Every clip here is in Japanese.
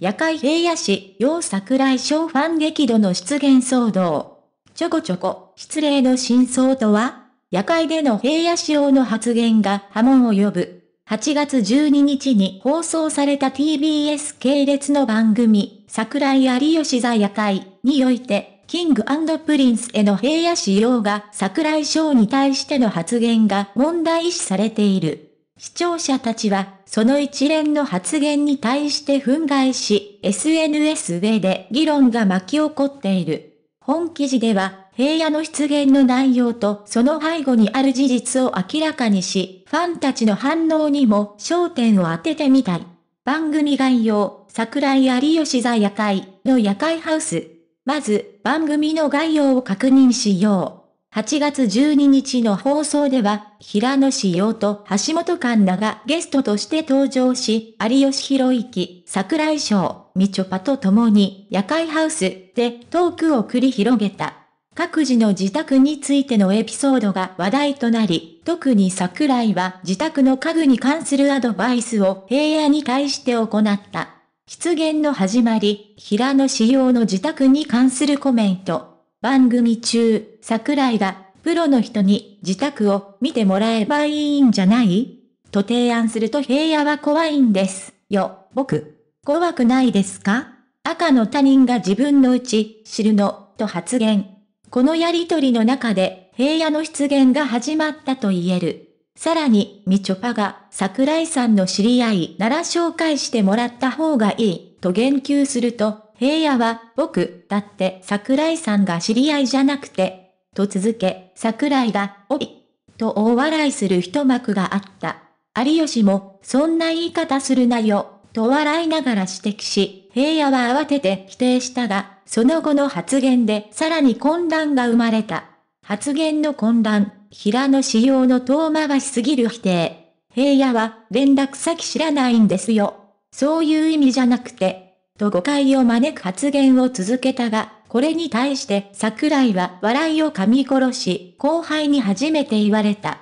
夜会平野市、洋桜井翔ファン激怒の出現騒動。ちょこちょこ、失礼の真相とは夜会での平野市王の発言が波紋を呼ぶ。8月12日に放送された TBS 系列の番組、桜井有吉座夜会において、キングプリンスへの平野市王が桜井翔に対しての発言が問題視されている。視聴者たちはその一連の発言に対して憤慨し、SNS 上で議論が巻き起こっている。本記事では、平野の出現の内容とその背後にある事実を明らかにし、ファンたちの反応にも焦点を当ててみたい。番組概要、桜井有吉座夜会の夜会ハウス。まず、番組の概要を確認しよう。8月12日の放送では、平野紫耀と橋本環奈がゲストとして登場し、有吉博之、桜井翔、みちょぱと共に、夜会ハウスでトークを繰り広げた。各自の自宅についてのエピソードが話題となり、特に桜井は自宅の家具に関するアドバイスを平野に対して行った。出現の始まり、平野紫耀の自宅に関するコメント。番組中、桜井が、プロの人に自宅を見てもらえばいいんじゃないと提案すると平野は怖いんです。よ、僕。怖くないですか赤の他人が自分のうち知るの、と発言。このやりとりの中で平野の出現が始まったと言える。さらに、みちょぱが桜井さんの知り合いなら紹介してもらった方がいい、と言及すると、平野は、僕、だって桜井さんが知り合いじゃなくて、と続け、桜井が、おい、と大笑いする一幕があった。有吉も、そんな言い方するなよ、と笑いながら指摘し、平野は慌てて否定したが、その後の発言でさらに混乱が生まれた。発言の混乱、平野仕様の遠回しすぎる否定。平野は連絡先知らないんですよ。そういう意味じゃなくて、と誤解を招く発言を続けたが、これに対して桜井は笑いを噛み殺し、後輩に初めて言われた。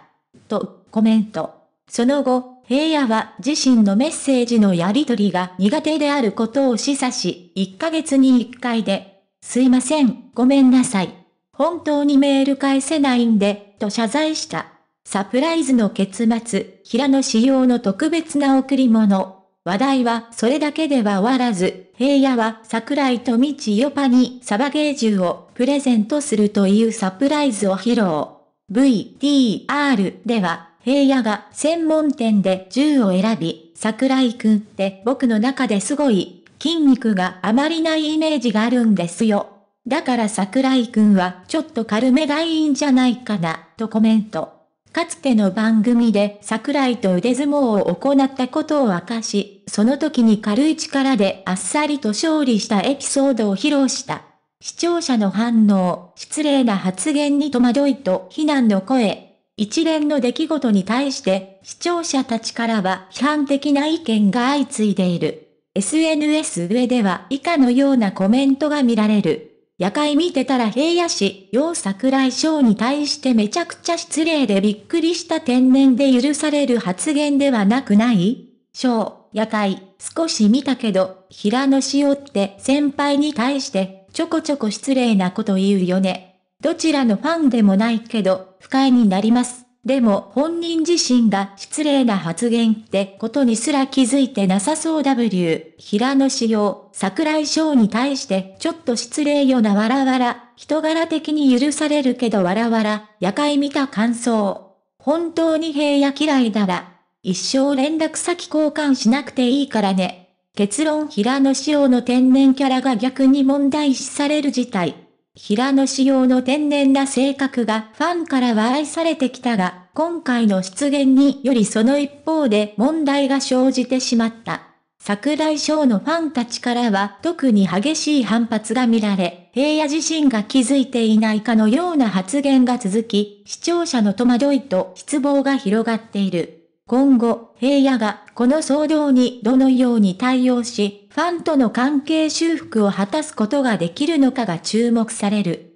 と、コメント。その後、平野は自身のメッセージのやりとりが苦手であることを示唆し、1ヶ月に1回で、すいません、ごめんなさい。本当にメール返せないんで、と謝罪した。サプライズの結末、平野仕様の特別な贈り物、話題はそれだけでは終わらず、平野は桜井と道よパにサバゲー銃をプレゼントするというサプライズを披露。VTR では、平野が専門店で銃を選び、桜井くんって僕の中ですごい筋肉があまりないイメージがあるんですよ。だから桜井くんはちょっと軽めがいいんじゃないかな、とコメント。かつての番組で桜井と腕相撲を行ったことを明かし、その時に軽い力であっさりと勝利したエピソードを披露した。視聴者の反応、失礼な発言に戸惑いと非難の声。一連の出来事に対して視聴者たちからは批判的な意見が相次いでいる。SNS 上では以下のようなコメントが見られる。夜会見てたら平野市、洋桜井翔に対してめちゃくちゃ失礼でびっくりした天然で許される発言ではなくない翔、夜会、少し見たけど、平野紫耀って先輩に対してちょこちょこ失礼なこと言うよね。どちらのファンでもないけど、不快になります。でも本人自身が失礼な発言ってことにすら気づいてなさそう W。平野紫耀、桜井翔に対してちょっと失礼よなわらわら、人柄的に許されるけどわらわら、夜会見た感想。本当に平野嫌いだら、一生連絡先交換しなくていいからね。結論平野紫耀の天然キャラが逆に問題視される事態。平野紫耀の天然な性格がファンからは愛されてきたが、今回の出現によりその一方で問題が生じてしまった。桜井翔のファンたちからは特に激しい反発が見られ、平野自身が気づいていないかのような発言が続き、視聴者の戸惑いと失望が広がっている。今後、平野がこの騒動にどのように対応し、ファンとの関係修復を果たすことができるのかが注目される。